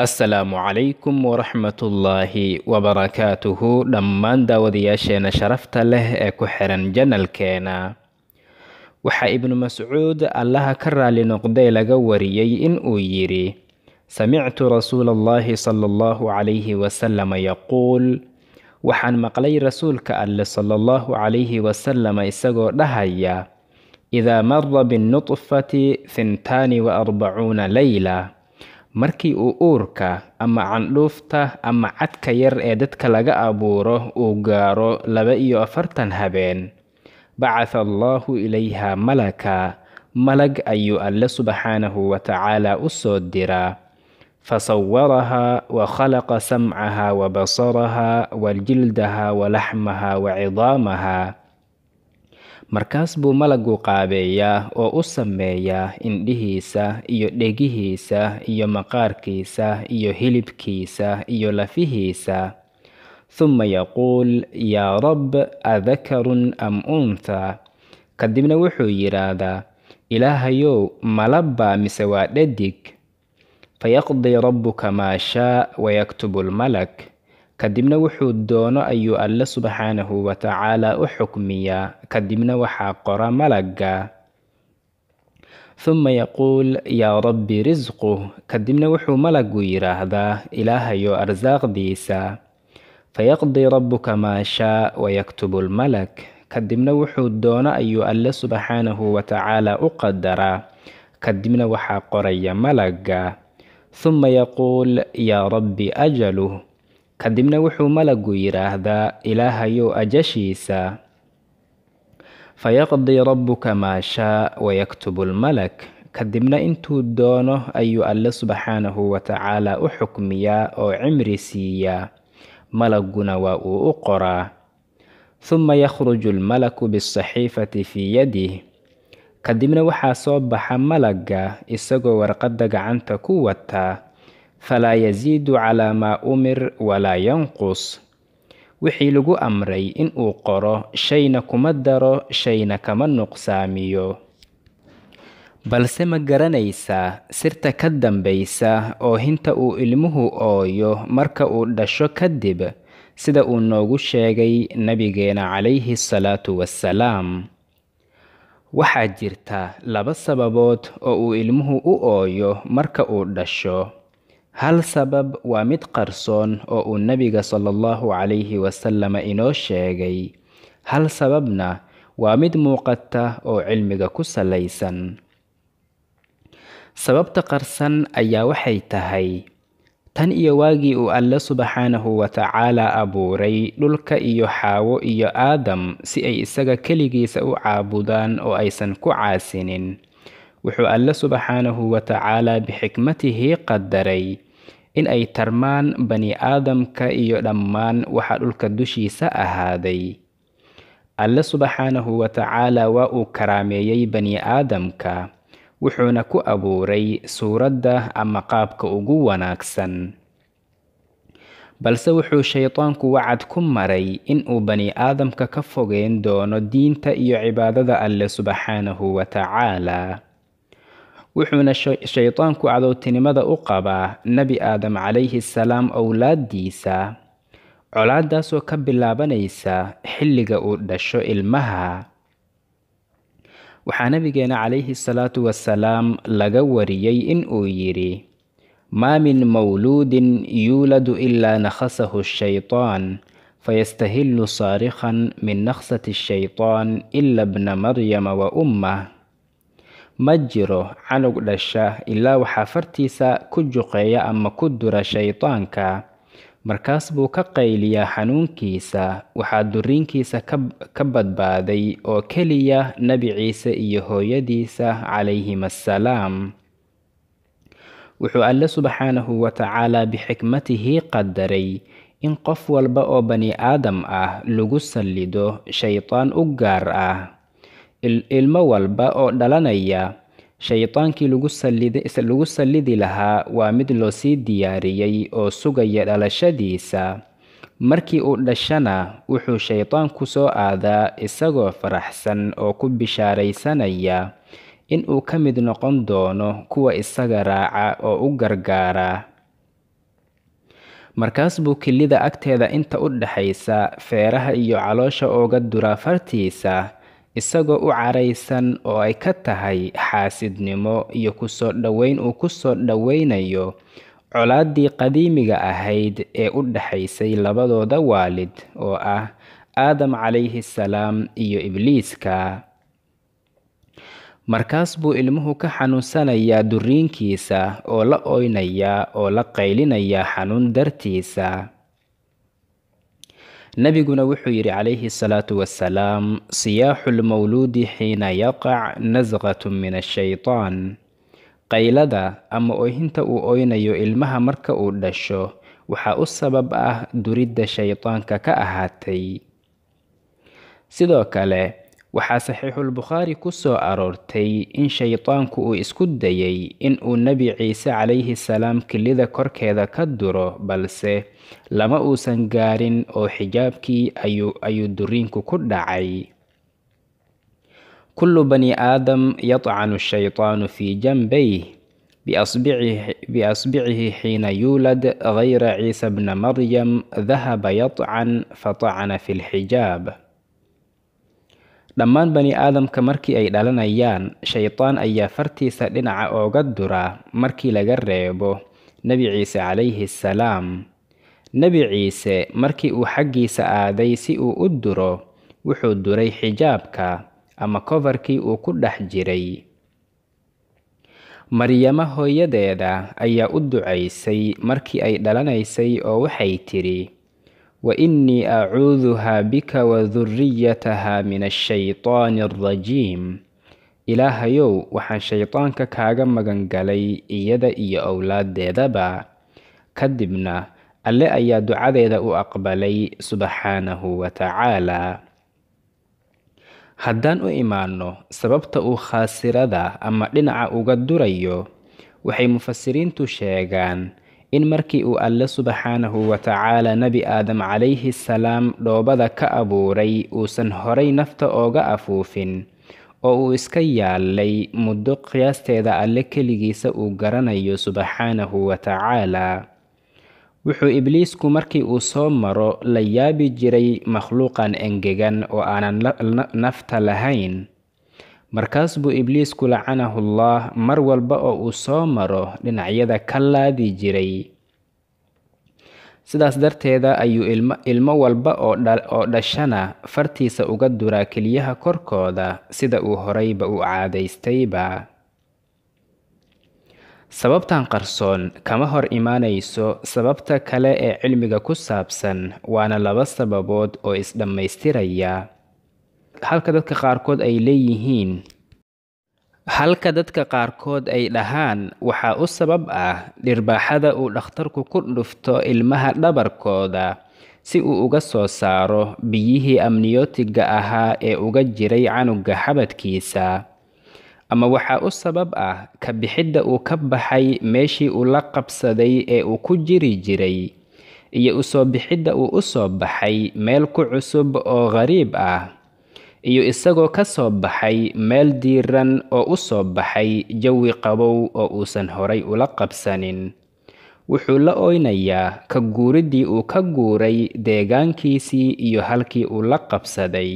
assalaamu calaykum waraxmatullaahi wabarakaatuhu dhammaan daawadayaasheena sharafta leh ee ku xiran janalkeena waxaa ibnu mascuud allaha ka raali noqday laga wariyey in uu yidhi samictu rasuula allaahi sala allahu calayhi wasalama yaquul waxaan maqlay rasuulka alle sala allahu calayhi wasalama isagoo dhahaya idaa mara binnutfati hintaani wa arbacuuna leyla markii uu uurka ama candhuufta ama cadka yar ee dadka laga abuuro uu gaaro laba iyo afartan habeen bacaha allaahu ilayha malaka malag ayuu alle subxaanahu wa tacaala u soo diraa fa sawaraha wa khalaqa samcaha wa basaraha wa jildaha wa laxmaha wa cidaamaha markaas buu malagu qaabeeyaa oo u sameeyaa indhihiisa iyo dhegihiisa iyo maqaarkiisa iyo hilibkiisa iyo lafihiisa huma yaquul yaa rab adakarun am unthaa kadibna wuxuu yidhaahdaa ilaahayow malabba mise waa dhadig fayaqdii rabbuka maa shaa wayaktubu lmalak kadibna wuxuu doono ayuu alle subxaanahu wa u xukmiyaa kadibna waxaa qora malagga uma yaquul yaa rabbi risquh kadibna wuxuu malagu yidhaahdaa ilaahayo arsaaqdiisa fayaqdii rabbuka maa shaa wayaktubu lmalak kadibna wuxuu doono ayuu alle subxaanahu wa u qadaraa kadibna waxaa qoraya malagga uma yaquul yaa rabbi ajaluh kadibna wuxuu malagu yidhaahdaa ilaahayow ajashiisa fayaqdii rabbuka maa shaa wayaktubu lmalak kadibna intuu doono ayuu alle subxaanahu wa tacaala u xukmiyaa oo cimri siiyaa malaguna waa uu u qoraa huma yakhruju lmalaku bisaxiifati fii yadih kadibna waxaa soo baxa malaga isagoo warqadda gacanta ku wataa falaa yasiidu calaa maa umir walaa yanqus wixii lagu amray in uu qoro shayna kuma daro shayna kama nuqsaamiyo balse ma garanaysaa sirta ka dambaysa oohinta uu ilmuhu ooyo marka uu dhasho kadib sida uu noogu sheegay nabigeena calayhi salaatu wassalaam waxaa jirta laba sababood oo uu ilmuhu u ooyo marka uu dhasho hal sabab waa mid qarsoon oo uu nebiga sala allahu calayhi wasalama inoo sheegay hal sababna waa mid muuqata oo cilmiga ku salaysan sababta qarsan ayaa waxay tahay tan iyo waagii uu alle subxaanahu watacaala abuuray dhulka iyo xaawo iyo aadam si ay isaga keligiisa u caabudaan oo aysan ku caasinin wuxuu alle subxaanahu watacaala bixikmatihi qadaray in ay tarmaan bani aadamka iyo dhammaan waxa dhulka dushiisa ahaaday alle subxaanahu wa watacaala waa uu karaameeyey bani aadamka wuxuuna ku abuuray suuradda ama qaabka ugu wanaagsan balse wuxuu shaydaanku wacad ku maray in uu bani aadamka ka fogeyn doono diinta iyo cibaadada alle subxaanahu wa watacaala wuxuuna shaydaanku cadowtinimada u qabaa nebi aadam calayhi salaam owlaaddiisa colaaddaasoo ka bilaabanaysa xilliga uu dhasho ilmaha waxaa nabigeena calayhi salaatu wasalaam laga wariyey uu yidhi maa min mawluudin yuuladu ilaa nakhasahu shaytaan fayastahilu saarikhan min nakhsati shaytaan ila bna maryama wa ummah ma jiro canug dhasha ilaa waxaa fartiisa ku juqeeya ama ku dura shaydaanka markaas buu ka qayliyaa xanuunkiisa waxaa duriinkiisa ka badbaaday oo keliya nebi ciise iyo hooyadiisa calayhim assalaam wuxuu alle subxaanahu wa tacaala bixikmatihi qadaray in qof walba oo bani aadam ah lagu sallido shaydaan u gaar ah ilmo walba oo dhalanaya shaydaankii lagu sallidi lahaa waa mid loosii diyaariyey oo sugaya dhalashadiisa markii uu dhashana wuxuu shaydaan ku soo aadaa isagoo faraxsan oo ku bishaaraysanaya in uu ka mid noqon doono kuwa isaga raaca oo u gargaara markaas buu kilida agteeda inta u dhaxaysa feeraha iyo caloosha ooga dura fartiisa isagoo u caraysan oo ay ka tahay xaasidnimo iyo kusoo dhoweyn uu ku soo dhoweynayo colaaddii qadiimiga ahayd ee u dhexaysay labadooda waalid oo ah aadam calayhi salaam iyo ibliiska markaas buu ilmuhu ka xanuunsanayaa duriinkiisa oo la oynayaa oo la qaylinayaa xanuun dartiisa nabiguna wuxuu yidhi calayhi salaatu wasalaam siyaaxu lmawluudi xiina yaqac nasqatu min ashaytaan qaylada ama oohinta uu oynayo ilmaha marka uu dhasho waxaa u sabab ah duridda shaytaanka ka ahaatay sidoo kale waxaa saxiixulbukhaari ku soo aroortay in shaydaanku uu isku dayay in uu nebi ciise calayhi salaam kilida korkeeda ka duro balse lama uusan gaarin oo xijaabkii ayuu duriinku ku dhacay kullu bani aadam yadcanu shaydaanu fii janbayh biasbicihi xiina yuulad hayra ciisa bna maryam dahaba fa fatacna fi lxijaab dhammaan bani aadamka markii ay dhalanayaan shaydaan ayaa fartiisa dhinaca ooga dura markii laga reebo nebi ciise calayhi salaam nebi ciise markii uu xaggiisa aaday si uu u duro wuxuu duray xijaabka ama kofarkii uu ku dhex jiray maryamo hooyadeeda ayaa u ducaysay markii ay dhalanaysay oo waxay tidhi وإني أعوذها بك وذريتها min الشيطان الرجيم ilaahayow waxaan shaydaanka kaaga magan galay iyada iyo owlaaddeedaba kadibna alle ayaa ducadeeda u aqbalay subxaanahu wa tacaalaa haddaan u imaanno sababta uu khaasirada ama dhinaca uga durayo waxay mufasiriintu sheegaan in markii uu alle subxaanahu wa tacaala nebi aadam calayhi salaam dhoobada ka abuuray uusan horay nafta ooga afuufin oo uu iska yaalay muddo qiyaasteeda alle keligiisa uu garanayo subxaanahu wa tacaala wuxuu ibliisku markii uu soo maro la yaabi jiray makhluuqan engegan oo aanan nafta lahayn markaas buu ibliisku lacanahu allah mar walba oo uu soo maro dhinacyada ka laadi jiray sidaas darteeda ayuu ilmo walba oo dhashana fartiisa uga duraa keliyaha korkooda sida uu horayba u caadaystayba sababtan qarsoon kama hor imaanayso sababta kale ee cilmiga ku saabsan waana laba sababood oo is dhammaystiraya halka dadka qaarkood ay leeyihiin halka dadka qaarkood ay dhahaan waxaa u sabab ah dhirbaaxada uu dhakhtarku ku dhufto ilmaha dhabarkooda si uu uga soo saaro biyihii amniyootiga ahaa ee uga jiray canuga xabadkiisa ama waxaa u sabab ah ka bixidda uu ka baxay meeshii uu la qabsaday ee uu ku jiri jiray iyo usoo bixidda uu u soo baxay meel ku cusub oo qariib ah iyo isagoo ka soo baxay meel diiran oo u soo baxay jawi qabow oo uusan horay ula qabsanin wuxuu la oynayaa ka guuridii uu ka guuray deegaankiisii iyo halkii uu la qabsaday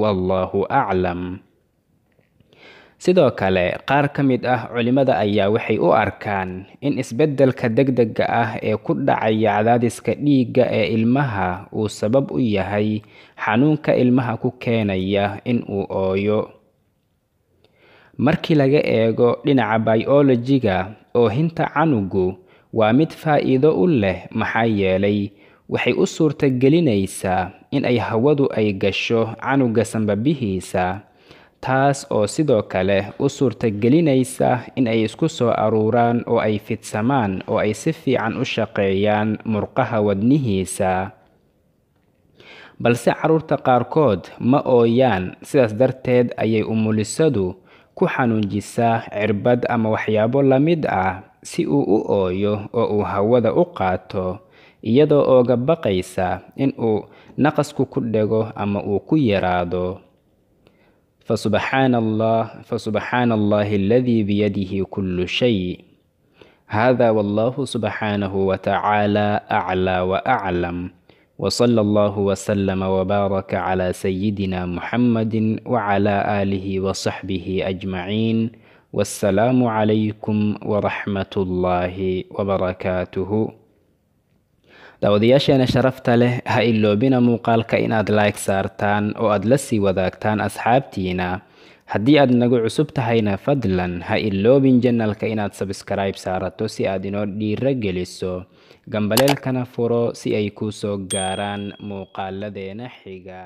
wallaahu aclam sidoo kale qaar ka mid ah culimada ayaa waxay u arkaan in isbeddelka degdega ah ee ku dhacaya cadaadiska dhiigga ee ilmaha uu sabab u yahay xanuunka ilmaha ku keenaya in uu ooyo markii laga eego dhinaca oo hinta canugu waa mid faa'iido u leh maxaa yeelay waxay u suurtagelinaysaa in ay hawadu ay gasho canuga sanbabihiisa taas oo sidoo kale u suurtagelinaysa in ay isku soo aruuraan oo ay fidsamaan oo ay si fiican u shaqeeyaan murqaha wadnihiisa balse carruurta qaarkood ma ooyaan sidaas darteed ayay umulisadu ku xanuunjisaa cirbad ama waxyaabo la mid ah si uu u ooyo oo uu hawada u qaato iyadoo ooga baqaysa in uu naqasku ku dhego ama uu ku yaraado فسبحان الله فسبحان الله الذي بيده كل شيء هذا والله سبحانه وتعالى أعلى وأعلم وصلى الله وسلم وبارك على سيدنا محمد وعلى آله وصحبه أجمعين والسلام عليكم ورحمة الله وبركاته daawadayaasheena sharafta leh ha iloobina muuqaalka inaad like saartaan oo aad la sii wadaagtaan asxaabtiina haddii aad nagu cusub tahayna fadlan ha iloobin janalka inaad sabskribe saarato si aad inoo dhiiro geliso gambaleelkana furo si ay kuu soo gaaraan muuqaaladeena xiga